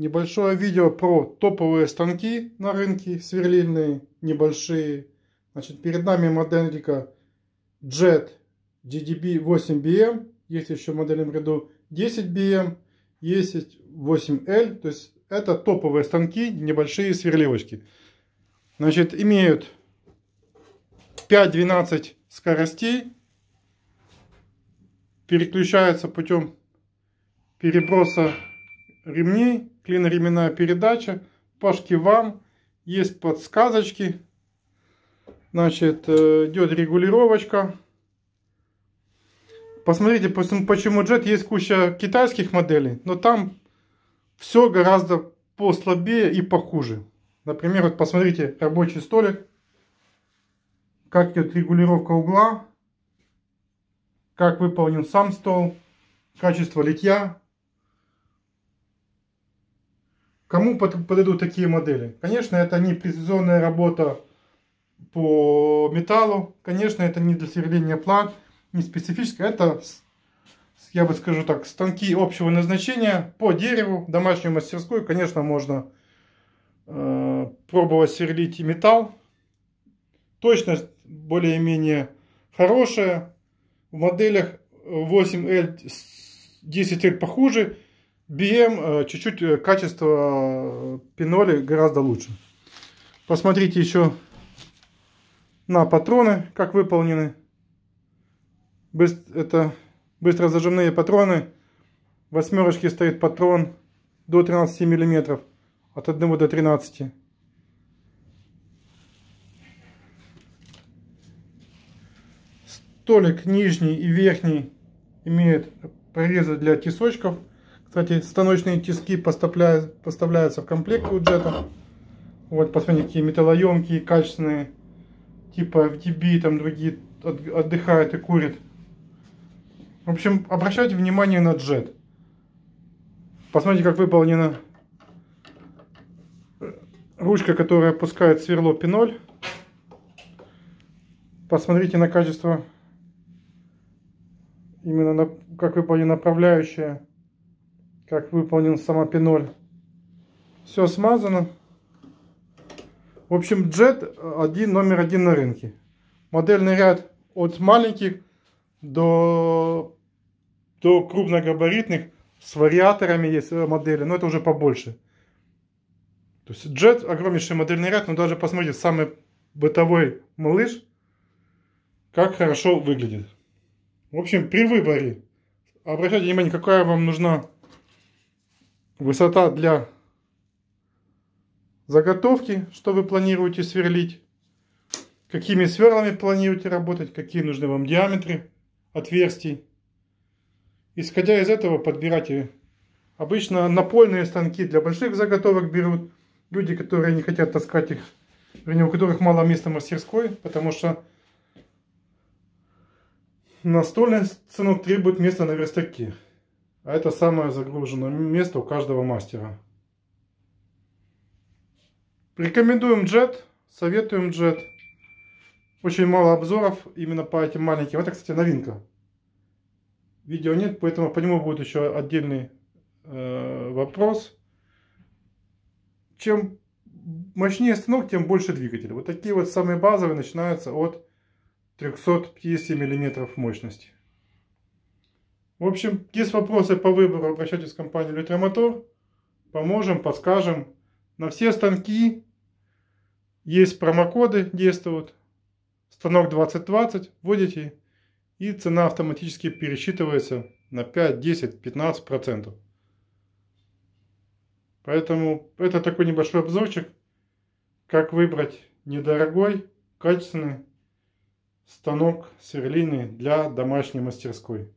небольшое видео про топовые станки на рынке, сверлильные, небольшие. Значит, перед нами моделька Jet DDB8BM, есть еще в модельном ряду 10BM, есть 8L, то есть это топовые станки, небольшие сверливочки. Значит, имеют 5-12 скоростей, переключаются путем переброса ремней клиноременная передача, пашки вам, есть подсказочки, значит, э, идет регулировочка. Посмотрите, почему джет есть куча китайских моделей, но там все гораздо послабее и похуже. Например, вот посмотрите, рабочий столик, как идет регулировка угла, как выполнен сам стол, качество литья, Кому подойдут такие модели? Конечно, это не прецизионная работа по металлу. Конечно, это не для сверления план. не специфическое. Это, я бы скажу так, станки общего назначения по дереву, домашнюю мастерскую. Конечно, можно э, пробовать сверлить и металл. Точность более-менее хорошая. В моделях 8L, 10L похуже. BM э, чуть-чуть э, качество э, пиноли гораздо лучше. Посмотрите еще на патроны, как выполнены. Это быстро зажимные патроны. В восьмерочке стоит патрон до 13 миллиметров, от 1 до 13 Столик нижний и верхний имеют прорезы для тисочков. Кстати, станочные тиски поставляются в комплекте у джета. Вот, посмотрите, какие металлоемкие, качественные. Типа FTB, там другие отдыхают и курят. В общем, обращайте внимание на джет. Посмотрите, как выполнена ручка, которая опускает сверло P0. Посмотрите на качество, именно на, как выполнена направляющая как выполнен сама самопиноль. Все смазано. В общем, джет э, один, номер один на рынке. Модельный ряд от маленьких до, до крупногабаритных с вариаторами есть э, модели, но это уже побольше. То есть джет огромнейший модельный ряд, но даже посмотрите, самый бытовой малыш, как хорошо выглядит. В общем, при выборе обращайте внимание, какая вам нужна Высота для заготовки, что вы планируете сверлить. Какими сверлами планируете работать, какие нужны вам диаметры отверстий. Исходя из этого подбирайте. Обычно напольные станки для больших заготовок берут. Люди, которые не хотят таскать их, вернее, у которых мало места в мастерской, потому что настольный станок требует места на верстаке. А это самое загруженное место у каждого мастера. Рекомендуем джет, советуем джет. Очень мало обзоров именно по этим маленьким. Это, кстати, новинка. Видео нет, поэтому по нему будет еще отдельный э, вопрос. Чем мощнее станок, тем больше двигателя. Вот такие вот самые базовые начинаются от 350 мм мощности. В общем, есть вопросы по выбору, обращайтесь в компанию Электромотор. Поможем, подскажем. На все станки есть промокоды, действуют. Станок 2020, вводите, и цена автоматически пересчитывается на 5, 10, 15 процентов. Поэтому это такой небольшой обзорчик, как выбрать недорогой, качественный станок сверлильный для домашней мастерской.